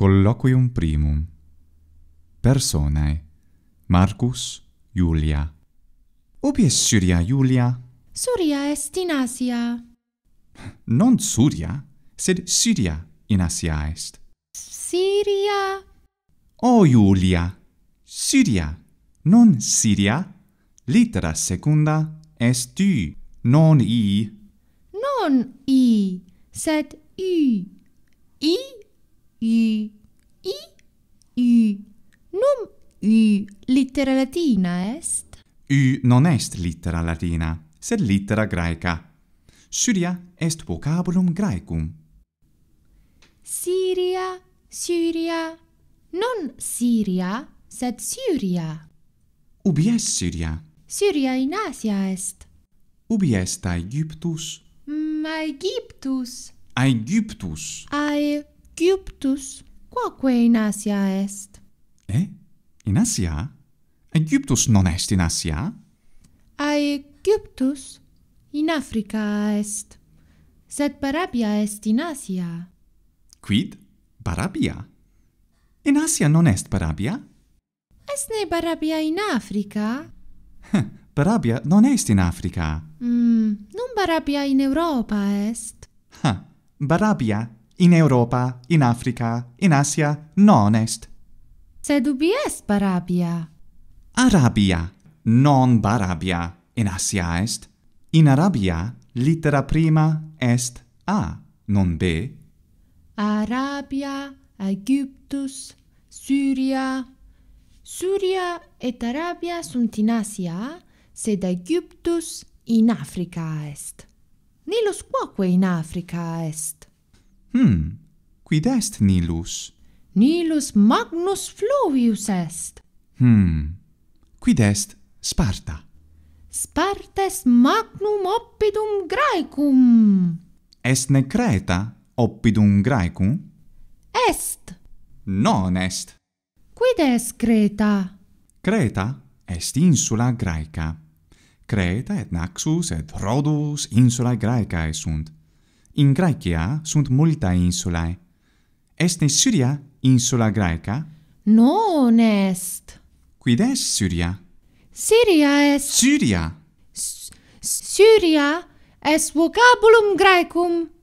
Colloquium primum Personae Marcus Julia Ubi est Syria Julia? Syria est in Asia. Non Syria, sed Syria in Asia est. Syria? O oh, Julia, Syria, non Syria, litera secunda est U, non I. Non I, sed U. I i i i num i littera latina est i non est littera latina sed littera graeca syria est vocabulum graecum syria syria non syria sed syria ubi est syria syria in asia est ubi est aegyptus mm, aegyptus aegyptus aegyptus Egyptus, quoque in Asia est. Eh? In Asia? Egyptus non est in Asia? Aegyptus in Africa est, sed Barabia est in Asia. Quid? Barabia? In Asia non est Barabia? Est ne Barabia in Africa? Barabia non est in Africa. Mm, non Barabia in Europa est. Ha, Barabia in Europa, in Africa, in Asia, non est. Sed ubi est Barabia? Arabia, non Barabia, in Asia est. In Arabia, litera prima est A, non B. Arabia, Egyptus, Syria. Syria et Arabia sunt in Asia, sed Egyptus in Africa est. Nilos quoque in Africa est. Hmm, quid est Nilus? Nilus Magnus Fluvius est. Hmm, quid est Sparta? Sparta est Magnum Oppidum Graecum. Est ne Creta Oppidum Graecum? Est. Non est. Quid est Creta? Creta est insula Graeca. Creta et Naxus et Rodus insulae Graecae sunt. In Graecia sunt multa insulae. Est in Syria insula Graeca? Non est. Quid est Syria? Syria est... Syria! S Syria est vocabulum Graecum.